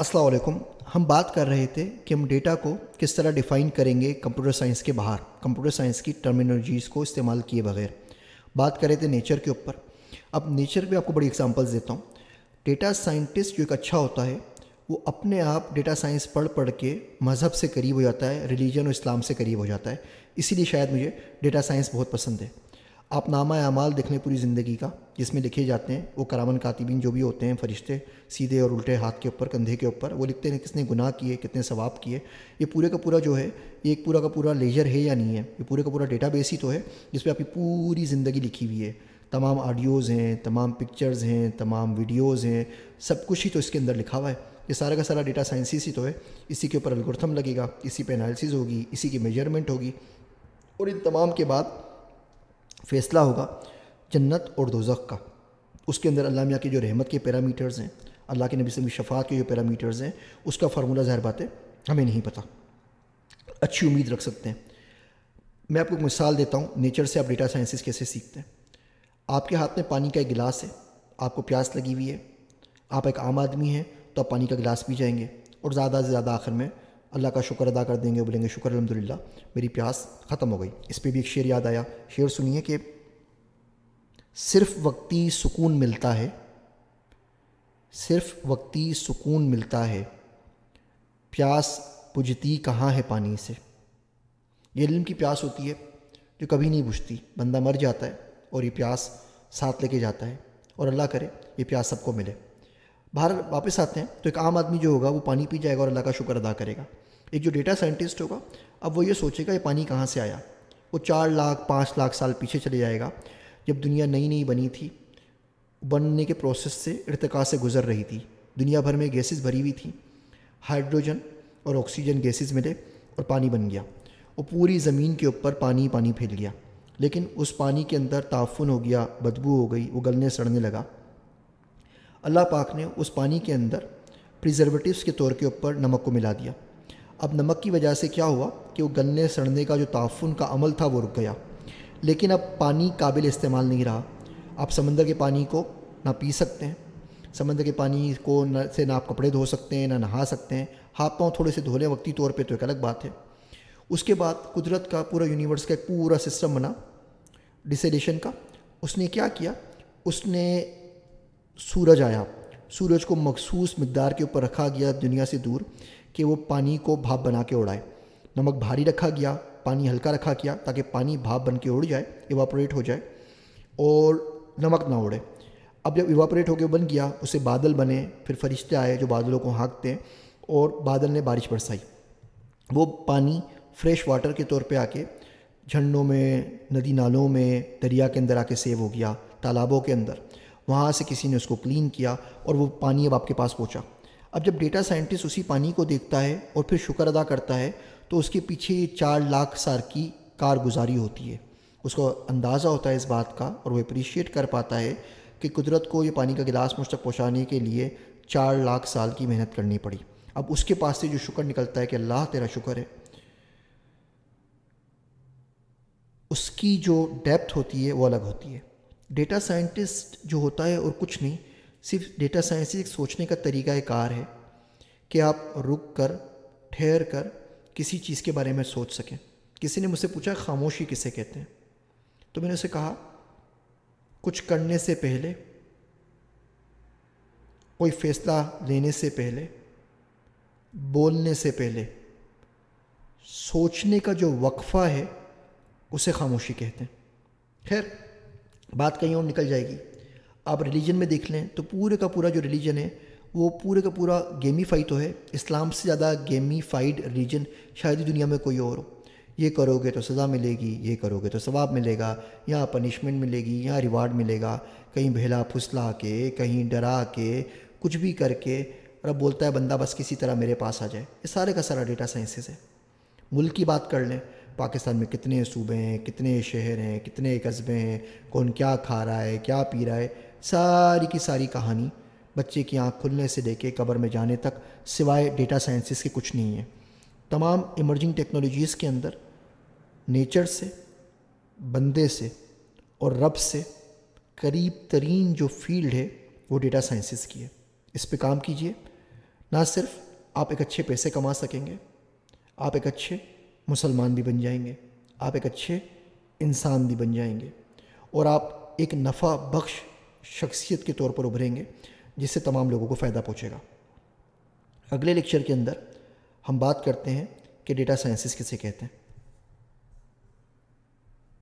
असलम हम बात कर रहे थे कि हम डेटा को किस तरह डिफ़ाइन करेंगे कंप्यूटर साइंस के बाहर कंप्यूटर साइंस की टर्मिनोलॉजीज़ को इस्तेमाल किए बगैर बात कर रहे थे नेचर के ऊपर अब नेचर पे आपको बड़ी एग्जांपल्स देता हूँ डेटा साइंटिस्ट जो एक अच्छा होता है वो अपने आप डेटा साइंस पढ़ पढ़ के मज़हब से करीब हो जाता है रिलीजन और इस्लाम से करीब हो जाता है इसीलिए शायद मुझे डेटा साइंस बहुत पसंद है आप नामा अमाल देख लें पूरी ज़िंदगी का जिसमें लिखे जाते हैं वो करामन कातिबिन जो भी होते हैं फरिश्ते सीधे और उल्टे हाथ के ऊपर कंधे के ऊपर वो लिखते हैं किसने गुनाह किए कितने सवाब किए ये पूरे का पूरा जो है ये एक पूरा का पूरा लेजर है या नहीं है ये पूरे का पूरा डेटा ही तो है पर आपकी पूरी ज़िंदगी लिखी हुई है तमाम ऑडियोज़ हैं तमाम पिक्चर्स हैं तमाम वीडियोज़ हैं सब कुछ ही तो इसके अंदर लिखा हुआ है ये सारा का सारा डेटा साइंसिस ही तो है इसी के ऊपर अलगुरथम लगेगा इसी पे एनालिसिस होगी इसी की मेजरमेंट होगी और इन तमाम के बाद फैसला होगा जन्नत और दोजक का उसके अंदर अल्लाह मियाँ के जो रहमत के पैरामीटर्स हैं अल्लाह के नबी से शफात के जो पैरामीटर्स हैं उसका फार्मूला ज़ाहिर बात है हमें नहीं पता अच्छी उम्मीद रख सकते हैं मैं आपको एक मिसाल देता हूँ नेचर से आप डेटा साइंसिस कैसे सीखते हैं आपके हाथ में पानी का एक गिलास है आपको प्यास लगी हुई है आप एक आम आदमी हैं तो आप पानी का गिलास पी जाएंगे और ज़्यादा से ज़्यादा आखिर में अल्लाह का शुक्र अदा कर देंगे बोलेंगे शुक्र अलहमदिल्ला मेरी प्यास ख़त्म हो गई इस पर भी एक शेर याद आया शेर सुनिए कि सिर्फ वक्ती सुकून मिलता है सिर्फ वक्ती सुकून मिलता है प्यास बुझती कहाँ है पानी से ये इल्म की प्यास होती है जो कभी नहीं बुझती बंदा मर जाता है और ये प्यास साथ लेके जाता है और अल्लाह करे ये प्यास सबको मिले बाहर वापस आते हैं तो एक आम आदमी जो होगा वो पानी पी जाएगा और अल्लाह का शुक्र अदा करेगा एक जो डेटा साइंटिस्ट होगा अब वो ये सोचेगा ये पानी कहाँ से आया वो चार लाख पाँच लाख साल पीछे चले जाएगा जब दुनिया नई नई बनी थी बनने के प्रोसेस से इरतका से गुजर रही थी दुनिया भर में गैसेस भरी हुई थी हाइड्रोजन और ऑक्सीजन गैसेस मिले और पानी बन गया वो पूरी ज़मीन के ऊपर पानी पानी फैल गया लेकिन उस पानी के अंदर ताफुन हो गया बदबू हो गई वो गलने सड़ने लगा अल्लाह पाक ने उस पानी के अंदर प्रिजर्वेटिव के तौर के ऊपर नमक को मिला दिया अब नमक की वजह से क्या हुआ कि वो गन्ने सड़ने का जो ताफुन का अमल था वो रुक गया लेकिन अब पानी काबिल इस्तेमाल नहीं रहा आप समंदर के पानी को ना पी सकते हैं समंदर के पानी को न से ना आप कपड़े धो सकते हैं ना नहा सकते हैं हाथ पाँव थोड़े से धो लें वक्ती तौर पे तो एक अलग बात है उसके बाद कुदरत का पूरा यूनिवर्स का एक पूरा सिस्टम बना डिसेडेशन का उसने क्या किया उसने सूरज आया सूरज को मखसूस मकदार के ऊपर रखा गया दुनिया से दूर कि वो पानी को भाप बना के उड़ाए नमक भारी रखा गया पानी हल्का रखा गया ताकि पानी भाप बन के उड़ जाए इवापोरेट हो जाए और नमक ना उड़े अब जब इवापोरेट होकर बन गया उसे बादल बने फिर फरिश्ते आए जो बादलों को हाँकते हैं और बादल ने बारिश बरसाई वो पानी फ्रेश वाटर के तौर पे आके झंडों में नदी नालों में दरिया के अंदर आके सेव हो गया तालाबों के अंदर वहाँ से किसी ने उसको क्लीन किया और वो पानी अब आपके पास पहुँचा अब जब डेटा साइंटिस्ट उसी पानी को देखता है और फिर शुक्र अदा करता है तो उसके पीछे चार लाख साल की कारगुजारी होती है उसको अंदाज़ा होता है इस बात का और वो अप्रिशिएट कर पाता है कि कुदरत को ये पानी का गिलास मुझ तक पहुँचाने के लिए चार लाख साल की मेहनत करनी पड़ी अब उसके पास से जो शुक्र निकलता है कि अल्लाह तेरा शुक्र है उसकी जो डेप्थ होती है वो अलग होती है डेटा साइंटिस्ट जो होता है और कुछ नहीं सिर्फ डेटा साइंस एक सोचने का तरीका एक कार है कि आप रुक कर ठहर कर किसी चीज़ के बारे में सोच सकें किसी ने मुझसे पूछा खामोशी किसे कहते हैं तो मैंने उसे कहा कुछ करने से पहले कोई फैसला लेने से पहले बोलने से पहले सोचने का जो वक्फा है उसे खामोशी कहते हैं खैर बात कहीं और निकल जाएगी आप रिलीजन में देख लें तो पूरे का पूरा जो रिलीजन है वो पूरे का पूरा गेमीफाई तो है इस्लाम से ज़्यादा गेमीफाइड रिलीजन शायद ही दुनिया में कोई और हो ये करोगे तो सज़ा मिलेगी ये करोगे तो सवाब मिलेगा यहाँ पनिशमेंट मिलेगी यहाँ रिवार्ड मिलेगा कहीं भेला फुसला के कहीं डरा के कुछ भी करके और अब बोलता है बंदा बस किसी तरह मेरे पास आ जाए ये सारे का सारा डेटा साइंसेस है मुल्क की बात कर लें पाकिस्तान में कितने सूबे हैं कितने शहर हैं कितने कस्बे हैं कौन क्या खा रहा है क्या पी रहा है सारी की सारी कहानी बच्चे की आँख खुलने से लेके कबर में जाने तक सिवाय डेटा साइंसिस के कुछ नहीं है तमाम इमर्जिंग टेक्नोलॉजीज़ के अंदर नेचर से बंदे से और रब से करीब तरीन जो फील्ड है वो डेटा साइंसिस की है इस पे काम कीजिए ना सिर्फ आप एक अच्छे पैसे कमा सकेंगे आप एक अच्छे मुसलमान भी बन जाएंगे आप एक अच्छे इंसान भी बन जाएंगे और आप एक नफ़ा बख्श शख्सियत के तौर पर उभरेंगे जिससे तमाम लोगों को फ़ायदा पहुँचेगा अगले लेक्चर के अंदर हम बात करते हैं कि डेटा साइंसिस किसे कहते हैं